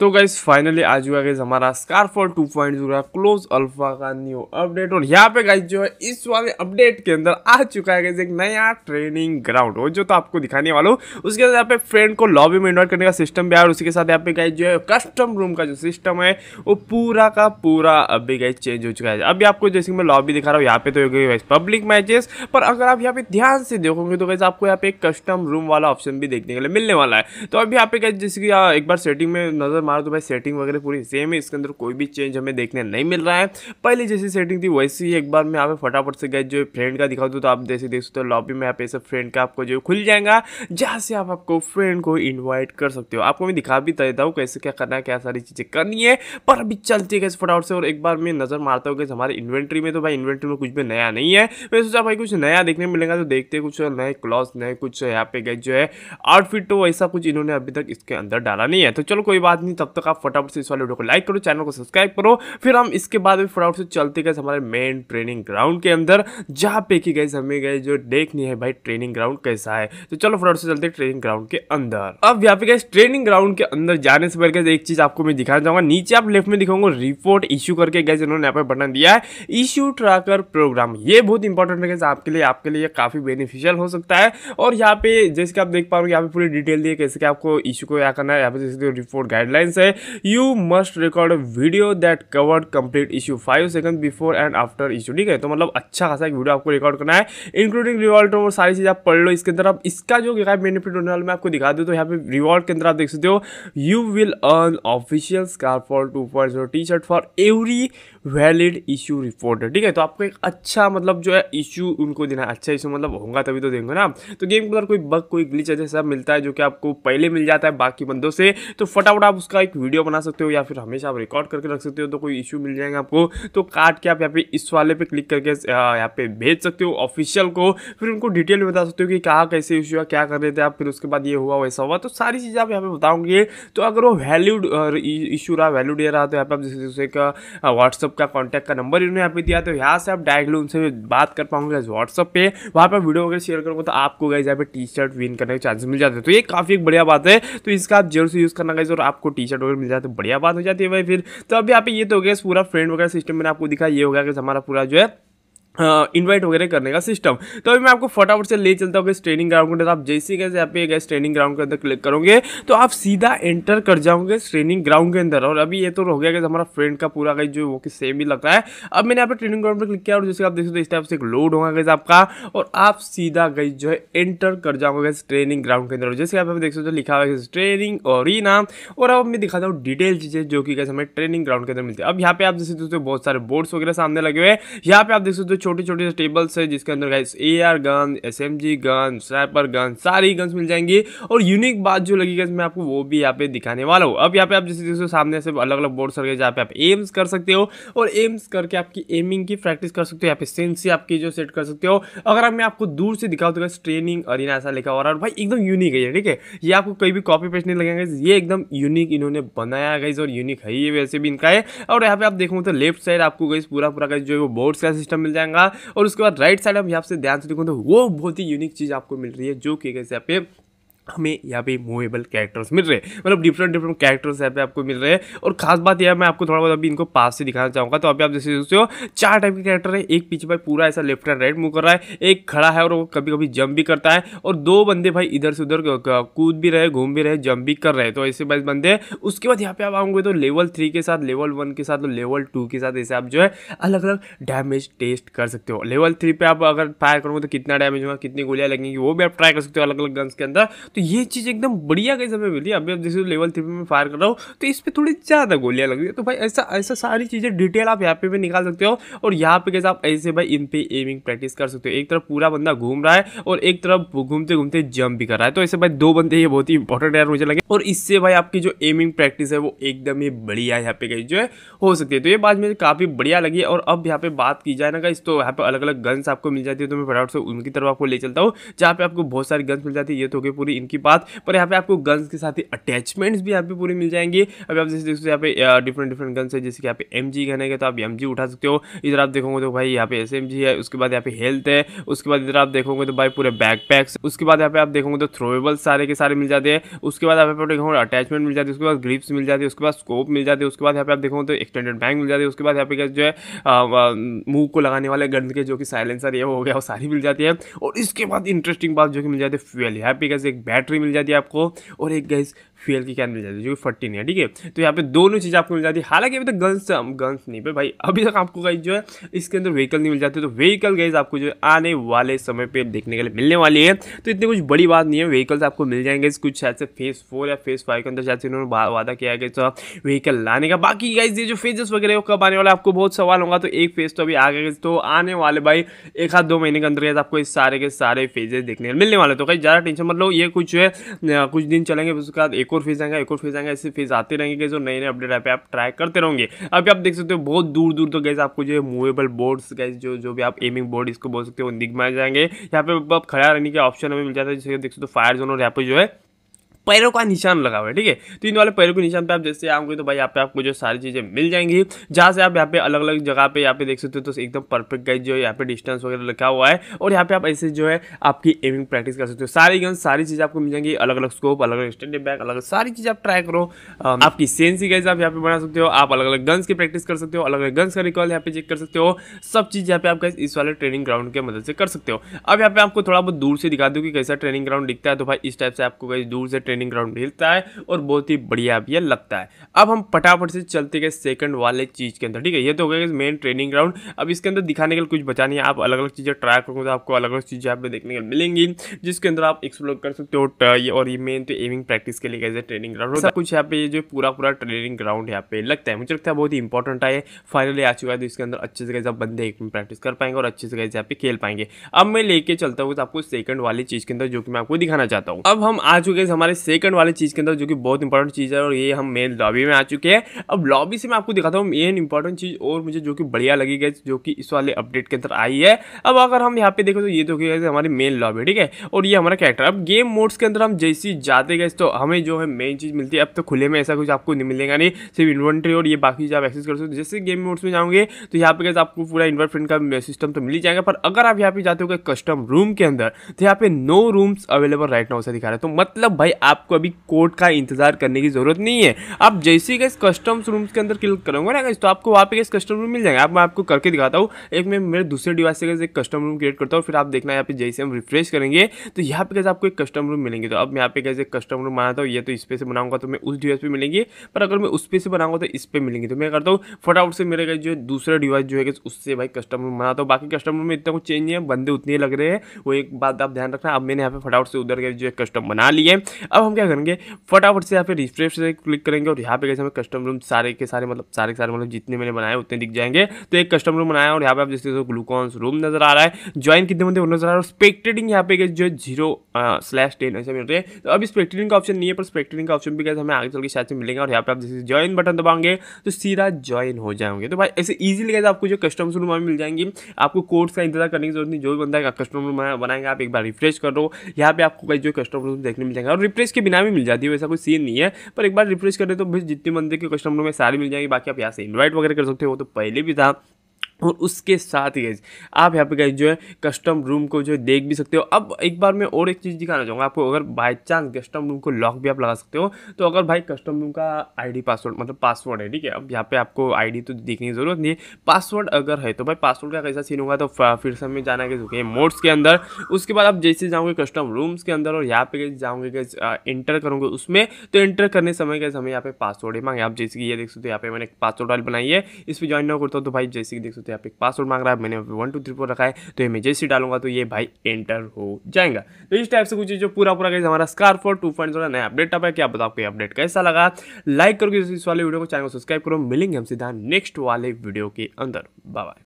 तो guys finally आ चुका guys हमारा Scarfall two point close alpha का न्यू अपडेट और यहाँ पे गाइज जो है इस वाले अपडेट के अंदर आ चुका है गाइज एक नया ट्रेनिंग ग्राउंड और जो तो आपको दिखाने वाला हूँ उसके साथ यहाँ पे फ्रेंड को लॉबी में इन्वाइट करने का सिस्टम भी आया और उसके साथ यहाँ पे गाइज जो है कस्टम रूम का जो सिस्टम है वो पूरा का पूरा अभी गाइज चेंज हो चुका है अभी आपको जैसे मैं लॉबी दिखा रहा हूँ यहाँ पे तो गाइज पब्लिक मैचेस पर अगर आप यहाँ पे ध्यान से देखोगे तो गाइज आपको यहाँ पे कस्टम रूम वाला ऑप्शन भी देखने के लिए मिलने वाला है तो अभी यहाँ पे गाइज जैसे कि एक बार सेटिंग में नजर मारो तो भाई सेटिंग वगैरह पूरी सेम है इसके अंदर कोई भी चेंज हमें देखने नहीं मिल रहा है पहले जैसी सेटिंग थी वैसे ही एक बार मैं यहाँ पे फटाफट से गए जो फ्रेंड का दिखा दूँ तो, तो आप जैसे देख सकते हो लॉबी तो में यहाँ पे सब फ्रेंड का आपको जो खुल जाएगा जहाँ से आप आपको फ्रेंड को इन्वाइट कर सकते हो आपको मैं दिखा भी देता हूँ कैसे क्या करना है क्या सारी चीज़ें करनी है पर अभी चलती है कैसे फटाफट से और एक बार मैं नज़र मारता हूँ कैसे हमारे इन्वेंट्री में तो भाई इन्वेंट्री में कुछ भी नया नहीं है मैं सोचा भाई कुछ नया देखने मिलेगा तो देखते कुछ नए क्लॉथ नए कुछ यहाँ पे गए जो है आउटफिट तो ऐसा कुछ इन्होंने अभी तक इसके अंदर डाला नहीं है तो चलो कोई बात नहीं तब तक आप फटाफट से इस वाले वीडियो को लाइक करो चैनल को सब्सक्राइब करो फिर हम इसके बाद भी फटाफट से चलते गए हमारे मेन ट्रेनिंग ग्राउंड के अंदर जहाँ पे कि गए हमें गए जो देखनी है भाई ट्रेनिंग ग्राउंड कैसा है तो चलो फटाफट से चलते ट्रेनिंग ग्राउंड के अंदर अब यहाँ पे गए ट्रेनिंग ग्राउंड के अंदर जाने से पहले एक चीज आपको मैं दिखाना चाहूंगा नीचे आप लेफ्ट में दिखाऊंगा रिपोर्ट इशू करके गए इन्होंने यहाँ पर बटन दिया है इशू ट्रैकर प्रोग्राम ये बहुत इंपॉर्टेंट है आपके लिए आपके लिए काफी बेनिफिशियल हो सकता है और यहाँ पे जैसे कि आप देख पा रहे हो यहाँ पे पूरी डिटेल दी है कैसे आपको इशू को यहाँ करना है यहाँ पे जैसे रिपोर्ट गाइडलाइन गाइडलाइंस है you must record video that cover complete issue five second before and after issue ठीक है तो मतलब अच्छा खासा एक वीडियो आपको रिकॉर्ड करना है इंक्लूडिंग रिवॉल्ट और सारी चीज़ आप पढ़ लो इसके अंदर आप इसका जो क्या बेनिफिट होने वाला मैं आपको दिखा दूँ तो यहाँ पे रिवॉल्ट के अंदर आप देख सकते हो you will earn official Scarfall two T shirt for every valid issue report ठीक है तो आपको एक अच्छा मतलब जो है इशू उनको देना अच्छा इशू मतलब होगा तभी तो देंगे ना तो गेम के अंदर कोई बग कोई ग्लिच ऐसे सब मिलता है जो कि आपको पहले मिल जाता है बाकी बंदों से तो फटाफट आप उसका उसका एक वीडियो बना सकते हो या फिर हमेशा आप रिकॉर्ड करके रख सकते हो तो कोई इशू मिल जाएगा आपको तो काट के आप यहाँ पे इस वाले पे क्लिक करके यहाँ पे भेज सकते हो ऑफिशियल को फिर उनको डिटेल में बता सकते हो कि कहाँ कैसे इशू हुआ क्या कर रहे थे आप फिर उसके बाद ये हुआ वैसा हुआ तो सारी चीज़ें आप यहाँ पे बताओगे तो अगर वो वैल्यूड इशू रहा वैल्यूड ये रहा तो यहाँ पे आप जैसे का व्हाट्सअप का कॉन्टैक्ट का नंबर इन्होंने यहाँ पे दिया तो यहाँ से आप डायरेक्टली उनसे बात कर पाऊंगे व्हाट्सअप पे वहाँ पर वीडियो वगैरह शेयर करूँगा तो आपको गए यहाँ पे टी शर्ट विन करने के चांसेस मिल जाते हैं तो ये काफ़ी एक बढ़िया बात है तो इसका आप जरूर से यूज़ करना गाइज और आपको टी टी शर्ट वगैरह मिल जाए तो बढ़िया बात हो जाती है भाई फिर तो अभी यहाँ पे ये तो हो गया पूरा फ्रेंड वगैरह सिस्टम मैंने आपको दिखा ये हो गया कि हमारा पूरा जो है इनवाइट वगैरह करने का सिस्टम तो अभी मैं आपको फटाफट से ले चलता हूँ इस ट्रेनिंग ग्राउंड के अंदर आप जैसे कैसे यहाँ गए ट्रेनिंग ग्राउंड के अंदर क्लिक करोगे तो आप सीधा एंटर कर जाओगे ट्रेनिंग ग्राउंड के अंदर और अभी ये तो हो गया कि हमारा फ्रेंड का पूरा गई जो वो कि सेम ही लगता है अब मैंने यहाँ पर ट्रेनिंग ग्राउंड पर क्लिक किया और जैसे आप देख सकते इस टाइप से एक लोड होगा गैस आपका और आप सीधा गई जो है एंटर कर जाओगे गैस ट्रेनिंग ग्राउंड के अंदर जैसे आप देख सकते हो लिखा हुआ ट्रेनिंग और ही नाम और अब मैं दिखाता हूँ डिटेल चीज़ें जो कि गैस हमें ट्रेनिंग ग्राउंड के अंदर मिलती है अब यहाँ पे आप देख सकते हो बहुत सारे बोर्ड्स वगैरह सामने लगे हुए यहाँ पे आप देख सकते हो छोटी छोटी टेबल्स है जिसके अंदर guys A R gun S M G gun sniper gun सारी गन्स मिल जाएंगी और यूनिक बात जो लगी लगेगी मैं आपको वो भी यहाँ पे दिखाने वाला हूँ अब यहाँ पे आप जैसे जैसे सामने से अलग अलग बोर्ड सर जहाँ पे आप एम्स कर सकते हो और एम्स करके आपकी एमिंग की प्रैक्टिस कर सकते हो यहाँ पे सेंसी आपकी जो सेट कर सकते हो अगर आप मैं आपको दूर से दिखाऊँ तो गाइस ट्रेनिंग अरिना ऐसा लिखा हुआ और भाई एकदम यूनिक है ठीक है ये आपको कहीं भी कॉपी पेस्ट नहीं लगेगा ये एकदम यूनिक इन्होंने बनाया गाइज और यूनिक है ये वैसे भी इनका है और यहाँ पे आप देखो तो लेफ्ट साइड आपको गई पूरा पूरा गाइज जो है वो बोर्ड्स का सिस्टम मिल जाएगा जाएगा और उसके बाद राइट साइड हम यहाँ से ध्यान से देखो तो वो बहुत ही यूनिक चीज़ आपको मिल रही है जो कि कैसे यहाँ पे हमें यहाँ पे मूवेबल कैरेक्टर्स मिल रहे हैं मतलब डिफरेंट डिफरेंट कैरेक्टर्स यहाँ पे आपको मिल रहे हैं और खास बात यह मैं आपको थोड़ा बहुत अभी इनको पास से दिखाना चाहूँगा तो अभी आप जैसे सोचते हो चार टाइप के कैरेक्टर है एक पीछे भाई पूरा ऐसा लेफ्ट एंड राइट मूव कर रहा है एक खड़ा है और वो कभी कभी जंप भी करता है और दो बंदे भाई इधर से उधर कूद भी रहे घूम भी रहे जंप भी कर रहे तो ऐसे भाई बंदे उसके बाद यहाँ पे आप आओगे तो लेवल थ्री के साथ लेवल वन के साथ और लेवल टू के साथ ऐसे आप जो है अलग अलग डैमेज टेस्ट कर सकते हो लेवल थ्री पे आप अगर फायर करोगे तो कितना डैमेज होगा कितनी गोलियाँ लगेंगी वो भी आप ट्राई कर सकते हो अलग अलग गन्स के अंदर तो ये चीज़ एकदम बढ़िया कैसे हमें मिली अभी अब जैसे लेवल थ्री में फायर कर रहा हूँ तो इस पर थोड़ी ज़्यादा गोलियाँ लग रही है तो भाई ऐसा ऐसा सारी चीज़ें डिटेल आप यहाँ पे भी निकाल सकते हो और यहाँ पे कैसे आप ऐसे भाई इन पे एमिंग प्रैक्टिस कर सकते हो एक तरफ पूरा बंदा घूम रहा है और एक तरफ घूमते घूमते जंप भी कर रहा है तो ऐसे भाई दो बंदे ये बहुत ही इंपॉर्टेंट यार मुझे लगे और इससे भाई आपकी जो एमिंग प्रैक्टिस है वो एकदम ही बढ़िया यहाँ पे कहीं जो है हो सकती है तो ये बात मुझे काफ़ी बढ़िया लगी और अब यहाँ पे बात की जाए ना गाइस तो यहाँ पे अलग अलग गन्स आपको मिल जाती है तो मैं फटाफट से उनकी तरफ आपको ले चलता हूँ जहाँ पे आपको बहुत सारी गन्स मिल जाती है ये तो पूरी गन की बात पर यहाँ पे आपको गन्स के साथ ही अटैचमेंट्स भी यहाँ पे पूरी मिल जाएंगी अभी आप जैसे देख सकते यहाँ पे डिफरेंट डिफरेंट गन्स है जैसे कि यहाँ पे एम जी गन है तो आप एम उठा सकते हो इधर आप देखोगे तो भाई यहाँ पे एस है उसके बाद यहाँ पे हेल्थ है उसके बाद इधर आप देखोगे तो भाई पूरे बैक उसके बाद यहाँ पे आप देखोगे तो थ्रोएबल्स सारे के सारे मिल जाते हैं उसके बाद यहाँ पे देखोगे अटैचमेंट मिल जाती है उसके बाद ग्रिप्स मिल जाती है उसके बाद स्कोप मिल जाती है उसके बाद यहाँ पे आप देखोगे तो एक्सटेंडेड बैंक मिल जाती है उसके बाद यहाँ पे जो है मुंह को लगाने वाले गन के जो कि साइलेंसर ये हो गया वो सारी मिल जाती है और इसके बाद इंटरेस्टिंग बात जो कि मिल जाती है फ्यूल यहाँ पे कैसे एक बैटरी मिल जाती है आपको और एक गैस फ्यूल की कैन मिल जाती है जो कि फर्टीन है ठीक है तो यहाँ पे दोनों चीज़ें आपको मिल जाती है हालांकि अभी तक गन्स गन्स नहीं पे भाई अभी तक आपको गाइज जो है इसके अंदर व्हीकल नहीं मिल जाते तो व्हीकल गाइज आपको जो है आने वाले समय पर देखने के लिए मिलने वाली है तो इतनी कुछ बड़ी बात नहीं है व्हीकल्स आपको मिल जाएंगे कुछ शायद से फेज फोर या फेज फाइव के अंदर शायद इन्होंने वादा किया गया था व्हीकल लाने का बाकी गाइज ये जो फेजेस वगैरह वो कब आने वाला आपको बहुत सवाल होगा तो एक फेज तो अभी आ गया तो आने वाले भाई एक हाथ दो महीने के अंदर गए आपको इस सारे के सारे फेजेस देखने मिलने वाले तो कहीं ज़्यादा टेंशन मतलब ये कुछ है कुछ दिन चलेंगे उसके बाद एक और फीस आएगा एक और फीस आएगा ऐसे फीस आते रहेंगे जो नए नए अपडेट आप ट्राई करते रहेंगे अभी आप देख सकते हो बहुत दूर दूर तो गैस आपको जो है मूवेबल बोर्ड्स गैस जो जो भी आप एमिंग बोर्ड इसको बोल सकते हो निगमाए जाएंगे यहाँ पे आप खड़ा रहने के ऑप्शन हमें मिल जाता है जैसे देख सकते हो फायर जोन और यहाँ पर जो है पैरों का निशान लगा हुआ है ठीक है तो इन वाले पैरों के निशान पे आप जैसे आओगे तो भाई यहाँ पे आपको जो सारी चीज़ें मिल जाएंगी जहाँ से आप यहाँ पे अलग अलग जगह पे यहाँ पे देख सकते हो तो एकदम परफेक्ट गाइज जो है यहाँ पे डिस्टेंस वगैरह लिखा हुआ है और यहाँ पे आप ऐसे जो है आपकी एमिंग प्रैक्टिस कर सकते हो सारी गन सारी चीज आपको मिल जाएंगी अलग अलग स्कोप अलग अलग स्टैंड बैक अलग सारी चीज़ आप ट्राई करो आपकी सेंसी गाइज आप यहाँ पे बना सकते हो आप अलग अलग गन्स की प्रैक्टिस कर सकते हो अलग अलग गन्स का रिकॉल यहाँ पे चेक कर सकते हो सब चीज़ यहाँ पे आप इस वाले ट्रेनिंग ग्राउंड की मदद से कर सकते हो अब यहाँ पे आपको थोड़ा बहुत दूर से दिखा दो कि कैसा ट्रेनिंग ग्राउंड दिखता है तो भाई इस टाइप से आपको दूर से ट्रेनिंग ग्राउंड मिलता है और बहुत ही बढ़िया भी लगता है अब हम फटाफट से चलते गए सेकंड वाले चीज़ के अंदर ठीक है ये तो हो गया मेन ट्रेनिंग ग्राउंड अब इसके अंदर दिखाने के लिए कुछ बचा नहीं है आप अलग अलग चीज़ें ट्राई करोगे तो आपको अलग अलग चीज़ें आप देखने के लिए मिलेंगी जिसके अंदर आप एक्सप्लोर कर सकते हो ये और ये मेन तो एविंग प्रैक्टिस के लिए गए ट्रेनिंग ग्राउंड सब कुछ यहाँ पे जो पूरा पूरा ट्रेनिंग ग्राउंड यहाँ पे लगता है मुझे लगता है बहुत ही इंपॉर्टेंट है फाइनली आ चुका है तो इसके अंदर अच्छे से गए बंदे प्रैक्टिस कर पाएंगे और अच्छे से गए यहाँ पे खेल पाएंगे अब मैं लेके चलता हूँ तो आपको सेकंड वाली चीज़ के अंदर जो कि मैं आपको दिखाना चाहता हूँ अब हम आ चुके हैं हमारे सेकंड वाली चीज़ के अंदर जो कि बहुत इंपॉर्टेंट चीज़ है और ये हम मेन लॉबी में आ चुके हैं अब लॉबी से मैं आपको दिखाता हूँ मेन इंपॉर्टेंट चीज़ और मुझे जो कि बढ़िया लगी गई जो कि इस वाले अपडेट के अंदर आई है अब अगर हम यहाँ पे देखें तो ये तो हमारी मेन लॉबी ठीक है और ये हमारा कैरेक्टर अब गेम मोड्स के अंदर हम जैसे जाते गए तो हमें जो है मेन चीज़ मिलती है अब तो खुले में ऐसा कुछ आपको नहीं मिलेगा नहीं सिर्फ इन्वेंट्री और ये बाकी आप एक्सेस कर सकते हो जैसे गेम मोड्स में जाओगे तो यहाँ पे कैसे आपको पूरा इन्वर्ट फ्रेंड का सिस्टम तो मिल ही जाएगा पर अगर आप यहाँ पे जाते हो कस्टम रूम के अंदर तो यहाँ पे no rooms available right now से दिखा रहे तो मतलब भाई आप आपको अभी कोर्ट का इंतजार करने की जरूरत नहीं है आप जैसे ही गैस कस्टम्स रूम्स के अंदर क्लिक करोगे ना तो आपको वहाँ पे गैस कस्टम रूम मिल जाएगा आप मैं आपको करके दिखाता हूँ एक मैं मेरे दूसरे डिवाइस से एक कस्टम रूम क्रिएट करता हूँ फिर आप देखना यहाँ पे जैसे हम रिफ्रेश करेंगे तो यहाँ पे कैसे आपको एक कस्टम रूम मिलेंगे तो अब यहाँ पे कैसे कस्टम रूम बनाता हूँ ये तो इस पे से बनाऊंगा तो मैं उस डिवाइस पर मिलेंगे पर अगर मैं उस पे से बनाऊंगा तो इस पर मिलेंगे तो मैं करता हूँ फटाफट से मेरे गए जो दूसरा डिवाइस जो है उससे भाई कस्टम रूम बनाता हूँ बाकी कस्टम रूम में इतना कुछ चेंज नहीं है बंदे उतने लग रहे हैं वो एक बात आप ध्यान रखना अब मैंने यहाँ पे फटाफट से उधर के जो है कस्टम बना है अब हम क्या करेंगे फटाफट से यहाँ पे रिफ्रेश से क्लिक करेंगे और यहाँ पे कैसे हमें कस्टम रूम सारे के सारे मतलब सारे के सारे मतलब जितने मैंने बनाए उतने दिख जाएंगे तो एक कस्टम रूम बनाया और यहाँ पे आप जैसे ग्लूकॉन्स रूम नजर आ रहा है ज्वाइन कितने बंदे नजर आ रहा है और स्पेक्टेटिंग यहाँ पे जो जीरो स्लैश टेन ऐसे मिल रहे हैं तो अभी स्पेक्टेटिंग का ऑप्शन नहीं है पर स्पेक्टेटिंग का ऑप्शन भी कैसे हमें आगे चल के शायद से मिलेगा और यहाँ पे आप जैसे ज्वाइन बटन दबाएंगे तो सीधा ज्वाइन हो जाएंगे तो भाई ऐसे ईजिली कैसे आपको जो कस्टम रूम हमें मिल जाएंगे आपको कोर्स का इंतजार करने की जरूरत नहीं जो भी बंदा कस्टम रूम बनाएंगे आप एक बार रिफ्रेश कर दो यहाँ पे आपको जो कस्टम रूम देखने मिल जाएंगे और रिफ्रेश के बिना भी मिल जाती है वैसा कोई सीन नहीं है पर एक बार रिफ्रेश करें तो भाई जितने मंदिर के कस्टमर में सारे मिल जाएंगे बाकी आप यहाँ से इन्वाइट वगैरह कर सकते हो तो पहले भी था और उसके साथ ही आप यहाँ पे गए जो है कस्टम रूम को जो है देख भी सकते हो अब एक बार मैं और एक चीज़ दिखाना चाहूँगा आपको अगर बाय चांस कस्टम रूम को लॉक भी आप लगा सकते हो तो अगर भाई कस्टम रूम का आईडी पासवर्ड मतलब पासवर्ड है ठीक है अब यहाँ पे आपको आईडी तो देखने की जरूरत नहीं है पासवर्ड अगर है तो भाई पासवर्ड का कैसा सीन होगा तो फिर से हमें जाना गया ओके मोड्स के अंदर उसके बाद आप जैसे जाओगे कस्टम रूम्स के अंदर और यहाँ पे गए जाओगे एंटर इंटर करोगे उसमें तो इंटर करने समय कैसे हमें यहाँ पे पासवर्ड है मांगे आप जैसे कि ये देख सकते हो यहाँ पे मैंने पासवर्ड वाली बनाई है इस पर ज्वाइन ना करता हूँ तो भाई जैसे कि देख सकते तो यहाँ पे पासवर्ड मांग रहा है मैंने वन टू थ्री फोर रखा है तो ये मैं जैसे डालूंगा तो ये भाई एंटर हो जाएगा तो इस टाइप से कुछ जो पूरा पूरा कैसे हमारा स्कार फोर टू पॉइंट नया अपडेट आप है क्या बताओ आपको अपडेट कैसा लगा लाइक करो इस वाले वीडियो को चैनल को सब्सक्राइब करो मिलेंगे हम सीधा नेक्स्ट वाले वीडियो के अंदर बाय